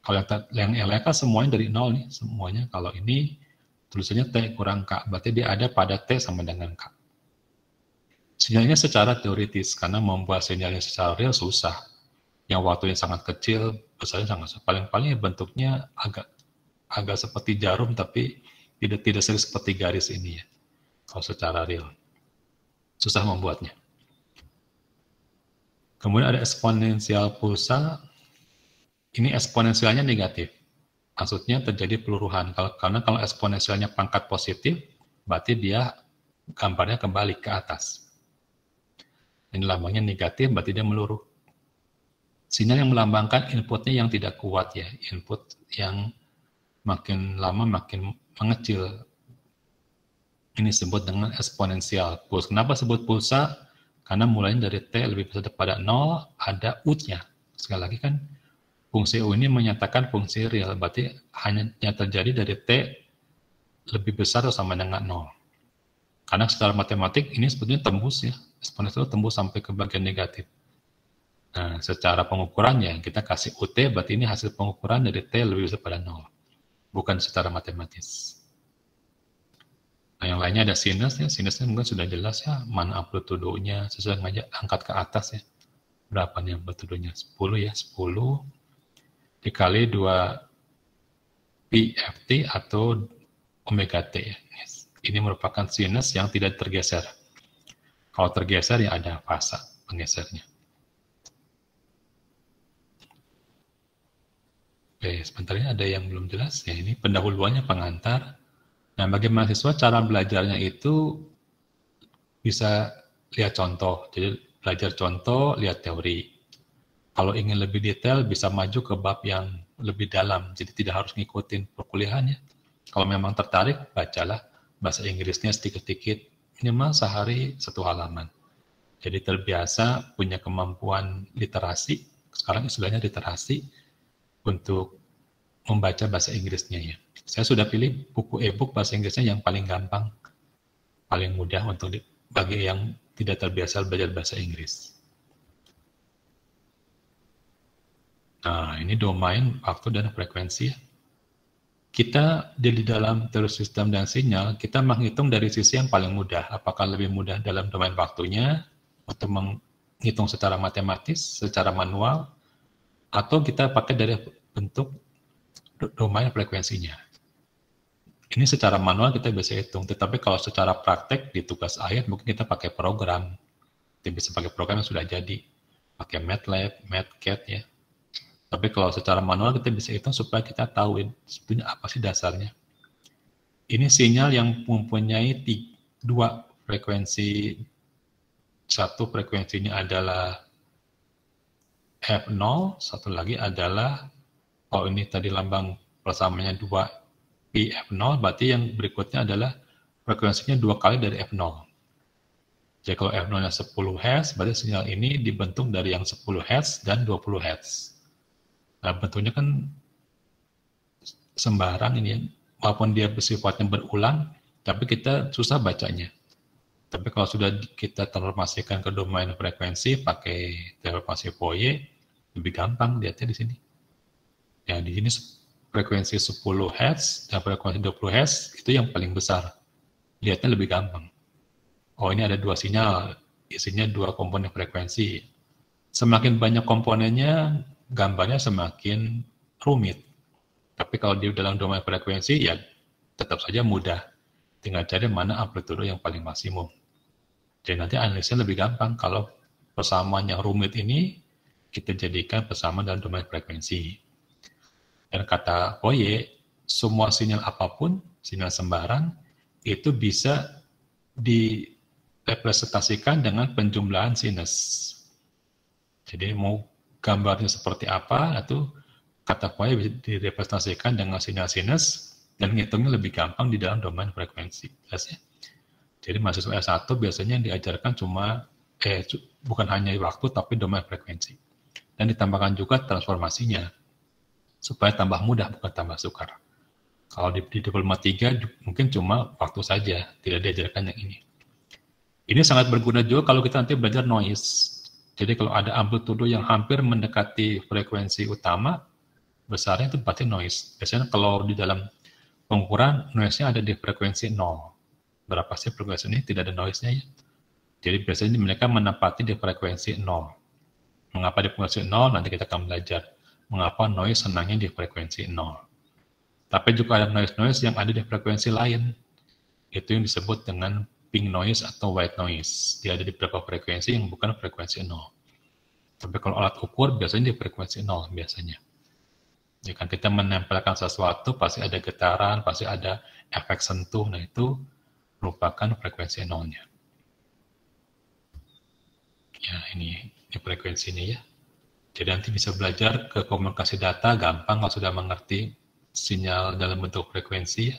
Kalau yang, yang LK kan semuanya dari 0 nih, semuanya. Kalau ini tulisannya T kurang K, berarti dia ada pada T sama dengan K. Sinyalnya secara teoritis, karena membuat sinyalnya secara real susah. Yang waktunya sangat kecil, besarnya sangat paling-paling bentuknya agak agak seperti jarum tapi tidak tidak sering seperti garis ini ya kalau secara real susah membuatnya kemudian ada eksponensial pulsa ini eksponensialnya negatif maksudnya terjadi peluruhan karena kalau eksponensialnya pangkat positif berarti dia gambarnya kembali ke atas ini lambangnya negatif berarti dia meluruh sinyal yang melambangkan inputnya yang tidak kuat ya input yang makin lama makin mengecil. Ini disebut dengan eksponensial pulsa. Kenapa sebut pulsa? Karena mulainya dari T lebih besar daripada 0, ada U-nya. Sekali lagi kan, fungsi U ini menyatakan fungsi real, berarti hanya yang terjadi dari T lebih besar atau sama dengan 0. Karena secara matematik ini sebetulnya tembus ya, eksponensial tembus sampai ke bagian negatif. Nah, secara pengukurannya, kita kasih UT, berarti ini hasil pengukuran dari T lebih besar daripada 0 bukan secara matematis. Nah, yang lainnya ada sinus ya. Sinusnya mungkin sudah jelas ya. Mana amplitudonya, sesuai aja angkat ke atas ya. Berapa nih amplitudonya? 10 ya, 10 dikali 2 PFT atau omega T ya. Ini merupakan sinus yang tidak tergeser. Kalau tergeser ya ada fase penggesernya. Oke, sebentar ini ya, ada yang belum jelas ya. Ini pendahuluannya pengantar. Nah, bagi mahasiswa cara belajarnya itu bisa lihat contoh. Jadi belajar contoh, lihat teori. Kalau ingin lebih detail bisa maju ke bab yang lebih dalam. Jadi tidak harus ngikutin perkuliahannya. Kalau memang tertarik, bacalah bahasa Inggrisnya sedikit-sedikit. Minimal sehari satu halaman. Jadi terbiasa punya kemampuan literasi. Sekarang istilahnya literasi untuk membaca bahasa Inggrisnya ya. Saya sudah pilih buku e-book bahasa Inggrisnya yang paling gampang, paling mudah untuk di, bagi yang tidak terbiasa belajar bahasa Inggris. Nah, ini domain, waktu, dan frekuensi. Ya. Kita di dalam terus sistem dan sinyal, kita menghitung dari sisi yang paling mudah. Apakah lebih mudah dalam domain waktunya, atau menghitung secara matematis, secara manual, atau kita pakai dari bentuk domain frekuensinya. Ini secara manual kita bisa hitung, tetapi kalau secara praktek di tugas akhir mungkin kita pakai program. Kita bisa pakai program yang sudah jadi, pakai MATLAB, MATCAD ya. Tapi kalau secara manual kita bisa hitung supaya kita tahu sebetulnya apa sih dasarnya. Ini sinyal yang mempunyai dua frekuensi. Satu frekuensinya adalah F0, satu lagi adalah kalau oh, ini tadi lambang persamaannya 2 pi F0, berarti yang berikutnya adalah frekuensinya dua kali dari F0. Jadi kalau F0-nya 10 Hz, berarti sinyal ini dibentuk dari yang 10 Hz dan 20 Hz. Nah, bentuknya kan sembarang ini ya, Walaupun dia bersifatnya berulang, tapi kita susah bacanya. Tapi kalau sudah kita transformasikan ke domain frekuensi pakai transformasi Fourier, lebih gampang lihatnya di sini. Ya, di sini frekuensi 10 Hz dan frekuensi 20 Hz itu yang paling besar. Lihatnya lebih gampang. Oh, ini ada dua sinyal, isinya dua komponen frekuensi. Semakin banyak komponennya, gambarnya semakin rumit. Tapi kalau di dalam domain frekuensi, ya tetap saja mudah. Tinggal cari mana amplitudo yang paling maksimum. Jadi nanti analisnya lebih gampang kalau persamaan yang rumit ini kita jadikan bersama dalam domain frekuensi. Dan kata Hoye, semua sinyal apapun, sinyal sembarang, itu bisa direpresentasikan dengan penjumlahan sinus. Jadi mau gambarnya seperti apa, atau kata Hoye bisa direpresentasikan dengan sinyal sinus, dan ngitungnya lebih gampang di dalam domain frekuensi. Ya? Jadi mahasiswa S1 biasanya yang diajarkan cuma eh bukan hanya waktu tapi domain frekuensi dan ditambahkan juga transformasinya supaya tambah mudah bukan tambah sukar. Kalau di, di Diploma 3 mungkin cuma waktu saja, tidak diajarkan yang ini. Ini sangat berguna juga kalau kita nanti belajar noise. Jadi kalau ada amplitudo yang hampir mendekati frekuensi utama, besarnya itu pasti noise. Biasanya kalau di dalam pengukuran, noise-nya ada di frekuensi 0. Berapa sih frekuensi ini? Tidak ada noise-nya ya. Jadi biasanya mereka menempati di frekuensi 0 Mengapa di frekuensi 0? Nanti kita akan belajar mengapa noise senangnya di frekuensi 0. Tapi juga ada noise-noise yang ada di frekuensi lain. Itu yang disebut dengan pink noise atau white noise. Dia ada di beberapa frekuensi yang bukan frekuensi 0. Tapi kalau alat ukur biasanya di frekuensi 0 biasanya. Ya kan kita menempelkan sesuatu pasti ada getaran, pasti ada efek sentuh. Nah itu merupakan frekuensi nolnya. Ya ini di frekuensi ini ya. Jadi nanti bisa belajar ke komunikasi data gampang kalau sudah mengerti sinyal dalam bentuk frekuensi ya.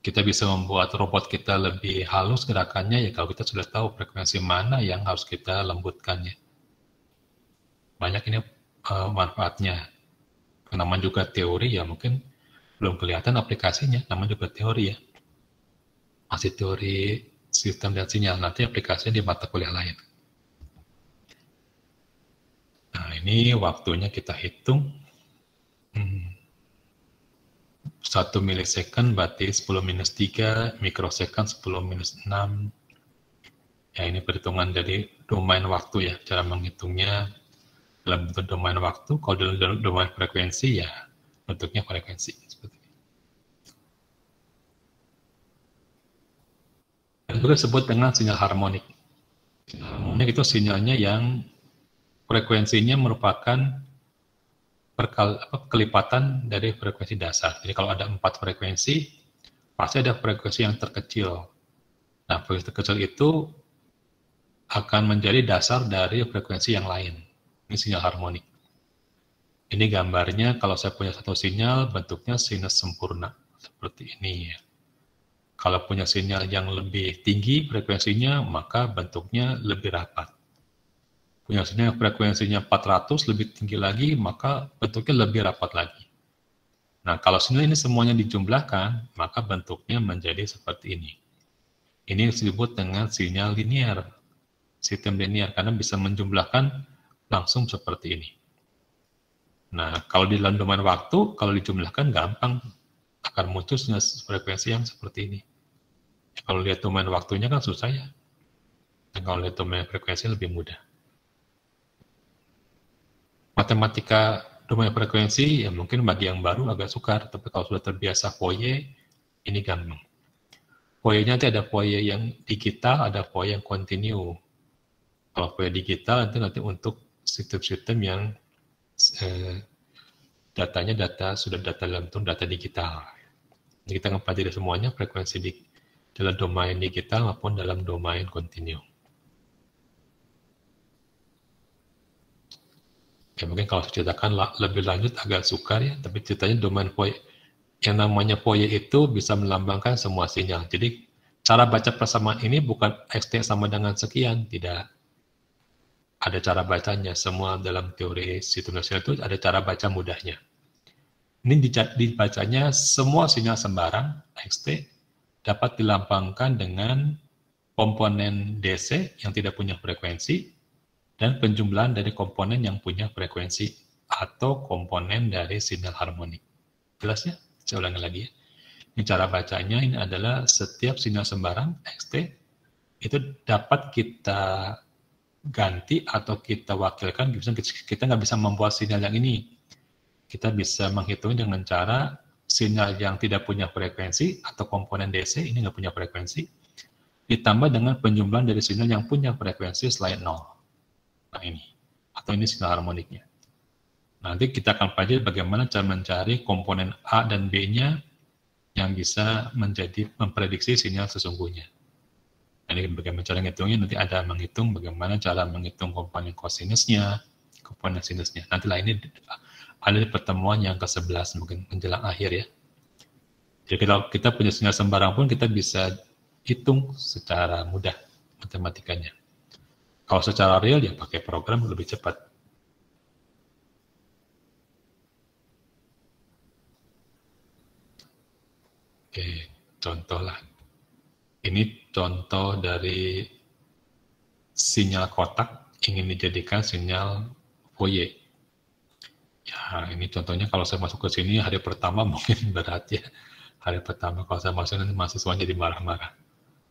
Kita bisa membuat robot kita lebih halus gerakannya ya kalau kita sudah tahu frekuensi mana yang harus kita lembutkan ya. Banyak ini uh, manfaatnya. Namanya juga teori ya mungkin belum kelihatan aplikasinya, namanya juga teori ya. Masih teori sistem dan sinyal, nanti aplikasinya di mata kuliah lain. ini waktunya kita hitung. Hmm. satu 1 milisecond berarti 10 minus 3, mikrosecond 10 minus 6. Ya, ini perhitungan dari domain waktu ya, cara menghitungnya dalam bentuk domain waktu. Kalau dalam domain frekuensi ya bentuknya frekuensi. Seperti Dan juga disebut dengan sinyal harmonik. Sinyal harmonik itu sinyalnya yang frekuensinya merupakan perkal, apa, kelipatan dari frekuensi dasar. Jadi kalau ada empat frekuensi, pasti ada frekuensi yang terkecil. Nah, frekuensi terkecil itu akan menjadi dasar dari frekuensi yang lain. Ini sinyal harmonik. Ini gambarnya kalau saya punya satu sinyal, bentuknya sinus sempurna. Seperti ini ya. Kalau punya sinyal yang lebih tinggi frekuensinya, maka bentuknya lebih rapat. Biasanya frekuensinya 400 lebih tinggi lagi, maka bentuknya lebih rapat lagi. Nah, kalau sinyal ini semuanya dijumlahkan, maka bentuknya menjadi seperti ini. Ini disebut dengan sinyal linier, sistem linier, karena bisa menjumlahkan langsung seperti ini. Nah, kalau di dalam domain waktu, kalau dijumlahkan gampang, akan muncul frekuensi yang seperti ini. Kalau lihat domain waktunya kan susah ya. Dan kalau lihat domain frekuensi lebih mudah matematika domain frekuensi ya mungkin bagi yang baru agak sukar, tapi kalau sudah terbiasa foye ini gampang. Fourier nanti ada foye yang digital, ada foye yang kontinu. Kalau foye digital itu nanti untuk sistem-sistem yang eh, datanya data sudah data dalam data digital. Jadi kita mempelajari semuanya frekuensi di, dalam domain digital maupun dalam domain kontinu. ya mungkin kalau diceritakan lebih lanjut agak sukar ya, tapi ceritanya domain foyer. Yang namanya foyer itu bisa melambangkan semua sinyal. Jadi cara baca persamaan ini bukan XT sama dengan sekian, tidak. Ada cara bacanya, semua dalam teori situasional itu ada cara baca mudahnya. Ini dibacanya semua sinyal sembarang, XT, dapat dilambangkan dengan komponen DC yang tidak punya frekuensi, dan penjumlahan dari komponen yang punya frekuensi atau komponen dari sinyal harmonik. Jelas ya? Saya ulangi lagi ya. Ini cara bacanya ini adalah setiap sinyal sembarang XT itu dapat kita ganti atau kita wakilkan kita nggak bisa membuat sinyal yang ini kita bisa menghitung dengan cara sinyal yang tidak punya frekuensi atau komponen DC ini nggak punya frekuensi ditambah dengan penjumlahan dari sinyal yang punya frekuensi selain nol Nah ini, atau ini skala harmoniknya. Nanti kita akan pelajari bagaimana cara mencari komponen A dan B-nya yang bisa menjadi memprediksi sinyal sesungguhnya. Nah, ini bagaimana cara menghitungnya, nanti ada menghitung bagaimana cara menghitung komponen kosinusnya, komponen sinusnya. Nantilah ini ada pertemuan yang ke-11 mungkin menjelang akhir ya. Jadi kalau kita punya sinyal sembarang pun kita bisa hitung secara mudah matematikanya. Kalau secara real ya pakai program lebih cepat. Oke, contoh lah. Ini contoh dari sinyal kotak ingin dijadikan sinyal foyer. Ya, ini contohnya kalau saya masuk ke sini hari pertama (laughs) mungkin berat ya. Hari pertama kalau saya masuk nanti mahasiswa jadi marah-marah.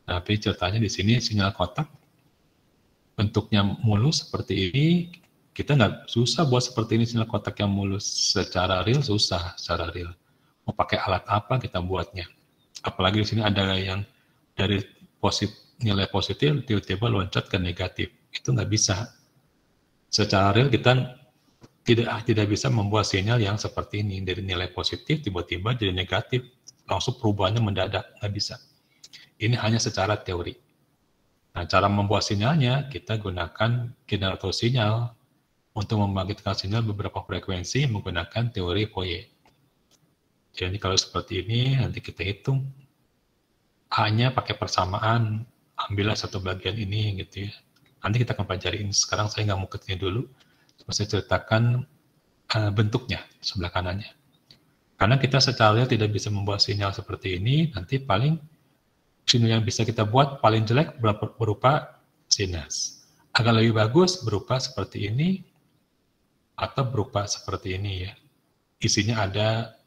Tapi ceritanya di sini sinyal kotak bentuknya mulus seperti ini, kita nggak susah buat seperti ini sinyal kotak yang mulus secara real susah secara real. Mau pakai alat apa kita buatnya? Apalagi di sini ada yang dari posit, nilai positif tiba-tiba loncat ke negatif. Itu nggak bisa. Secara real kita tidak tidak bisa membuat sinyal yang seperti ini dari nilai positif tiba-tiba jadi negatif langsung perubahannya mendadak nggak bisa. Ini hanya secara teori. Nah, cara membuat sinyalnya, kita gunakan generator sinyal untuk membangkitkan sinyal beberapa frekuensi menggunakan teori Fourier. Jadi kalau seperti ini, nanti kita hitung. A-nya pakai persamaan, ambillah satu bagian ini gitu ya. Nanti kita akan pelajari ini. Sekarang saya nggak mau ke dulu. Cuma saya ceritakan uh, bentuknya sebelah kanannya. Karena kita secara tidak bisa membuat sinyal seperti ini, nanti paling Sinyal yang bisa kita buat paling jelek berupa sinus. Agak lebih bagus berupa seperti ini atau berupa seperti ini ya. Isinya ada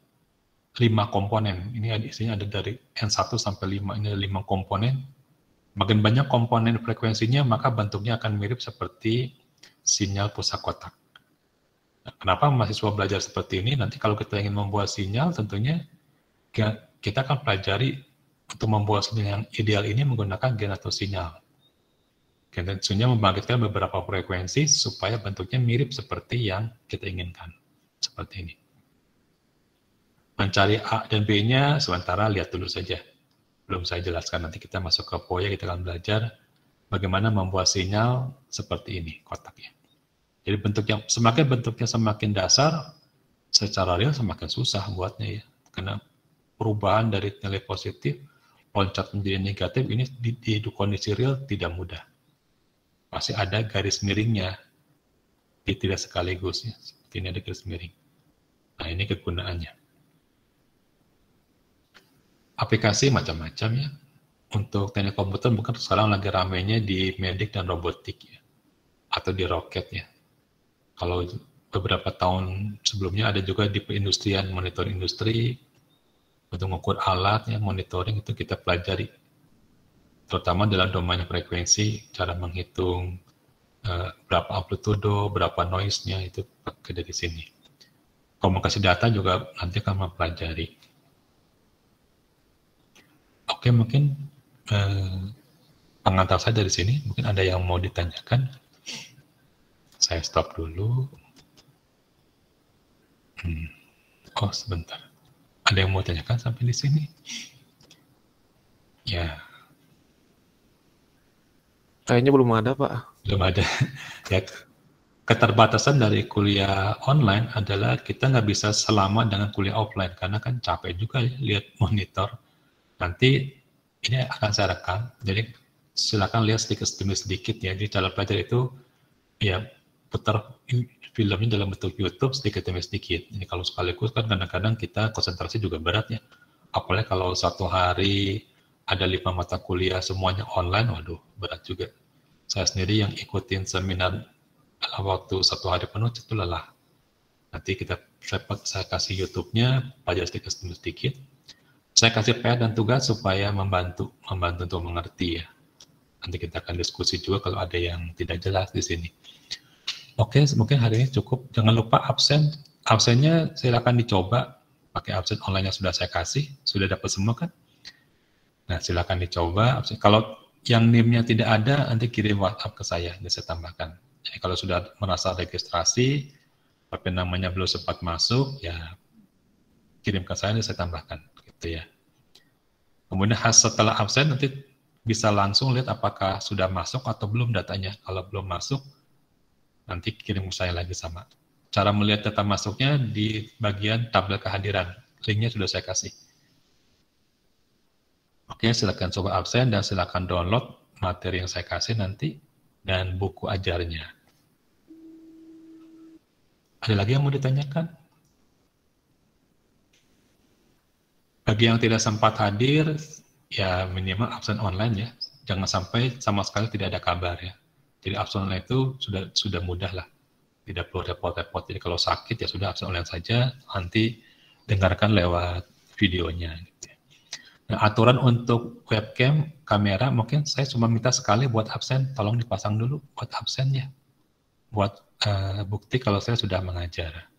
lima komponen. Ini ada, isinya ada dari N1 sampai 5. Ini ada lima komponen. Makin banyak komponen frekuensinya, maka bentuknya akan mirip seperti sinyal pusat kotak. Nah, kenapa mahasiswa belajar seperti ini? Nanti kalau kita ingin membuat sinyal, tentunya kita akan pelajari untuk membuat sinyal yang ideal ini menggunakan generator sinyal. Generator sinyal membangkitkan beberapa frekuensi supaya bentuknya mirip seperti yang kita inginkan. Seperti ini. Mencari A dan B-nya sementara lihat dulu saja. Belum saya jelaskan, nanti kita masuk ke POE, kita akan belajar bagaimana membuat sinyal seperti ini, kotaknya. Jadi bentuk yang semakin bentuknya semakin dasar, secara real semakin susah buatnya ya. Karena perubahan dari nilai positif loncat menjadi negatif ini di, di kondisi real tidak mudah. Pasti ada garis miringnya. Jadi tidak sekaligus ya. ini ada garis miring. Nah, ini kegunaannya. Aplikasi macam-macam ya. Untuk teknik komputer bukan sekarang lagi ramenya di medik dan robotik ya. Atau di roket ya. Kalau beberapa tahun sebelumnya ada juga di perindustrian, monitor industri, untuk mengukur alatnya, monitoring itu kita pelajari. Terutama dalam domain frekuensi, cara menghitung uh, berapa amplitudo, berapa noise-nya itu pakai dari sini. Komunikasi data juga nanti akan mempelajari. Oke, mungkin uh, pengantar saya dari sini. Mungkin ada yang mau ditanyakan. Saya stop dulu. Hmm. Oh, sebentar. Ada yang mau tanyakan sampai di sini? Ya. Kayaknya belum ada, Pak. Belum ada. (laughs) ya, keterbatasan dari kuliah online adalah kita nggak bisa selama dengan kuliah offline karena kan capek juga ya, lihat monitor. Nanti ini akan saya rekam. Jadi silakan lihat sedikit demi sedikit ya. Jadi calon pelajar itu ya putar filmnya dalam bentuk YouTube sedikit demi sedikit. Ini kalau sekaligus kan kadang-kadang kita konsentrasi juga berat ya. Apalagi kalau satu hari ada lima mata kuliah semuanya online, waduh berat juga. Saya sendiri yang ikutin seminar eh, waktu satu hari penuh itu lelah. Nanti kita saya, saya kasih YouTube-nya, pajak sedikit demi sedikit. Saya kasih PR dan tugas supaya membantu, membantu untuk mengerti ya. Nanti kita akan diskusi juga kalau ada yang tidak jelas di sini Oke, okay, mungkin hari ini cukup. Jangan lupa absen. Absennya silakan dicoba pakai absen online yang sudah saya kasih. Sudah dapat semua kan? Nah, silakan dicoba. Absen. Kalau yang nim tidak ada, nanti kirim WhatsApp ke saya, Ini saya tambahkan. Jadi kalau sudah merasa registrasi, tapi namanya belum sempat masuk, ya kirim ke saya, nanti saya tambahkan. Gitu ya. Kemudian setelah absen, nanti bisa langsung lihat apakah sudah masuk atau belum datanya. Kalau belum masuk, Nanti kirim saya lagi sama. Cara melihat data masuknya di bagian tabel kehadiran. Linknya sudah saya kasih. Oke, silakan coba absen dan silakan download materi yang saya kasih nanti dan buku ajarnya. Ada lagi yang mau ditanyakan? Bagi yang tidak sempat hadir, ya minimal absen online ya. Jangan sampai sama sekali tidak ada kabar ya. Jadi absen online itu sudah sudah mudah lah, tidak perlu repot-repot. Jadi kalau sakit ya sudah absen online saja, nanti dengarkan lewat videonya. Nah, aturan untuk webcam, kamera, mungkin saya cuma minta sekali buat absen, tolong dipasang dulu buat absen ya, buat uh, bukti kalau saya sudah mengajar.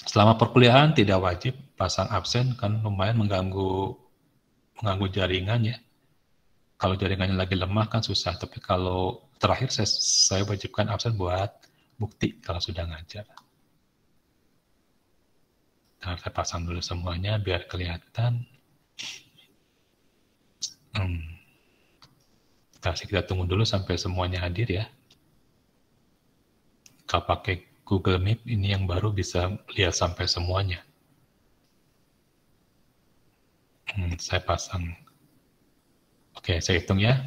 Selama perkuliahan tidak wajib pasang absen, kan lumayan mengganggu mengganggu jaringan ya kalau jaringannya lagi lemah kan susah tapi kalau terakhir saya saya wajibkan absen buat bukti kalau sudah ngajar nah, saya pasang dulu semuanya biar kelihatan hmm. kasih nah, kita tunggu dulu sampai semuanya hadir ya kalau pakai Google Meet ini yang baru bisa lihat sampai semuanya hmm, saya pasang Oke, saya hitung ya.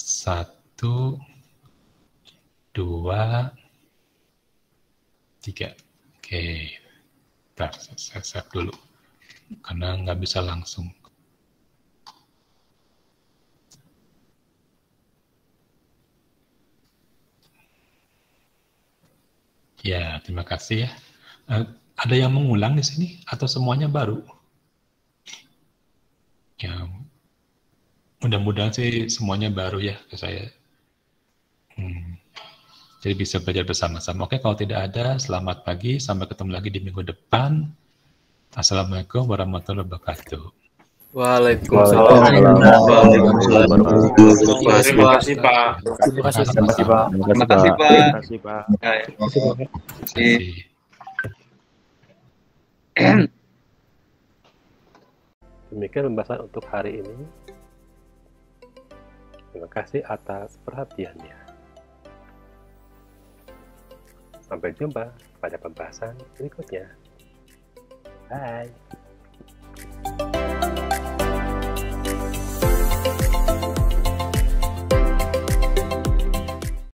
Satu, dua, tiga. Oke, Bentar, saya save dulu. Karena nggak bisa langsung. Ya, terima kasih ya. Eh, ada yang mengulang di sini atau semuanya baru? Ya, mudah-mudahan sih semuanya baru ya ke saya. Hmm. Jadi bisa belajar bersama-sama. Oke, kalau tidak ada, selamat pagi. Sampai ketemu lagi di minggu depan. Assalamualaikum warahmatullahi wabarakatuh. Waalaikumsalam. Terima kasih Pak. Terima kasih Pak. Terima kasih Pak. Terima kasih Pak. Terima kasih Pak. Terima kasih Pak. Demikian pembahasan untuk hari ini. Terima kasih atas perhatiannya. Sampai jumpa pada pembahasan berikutnya. Bye.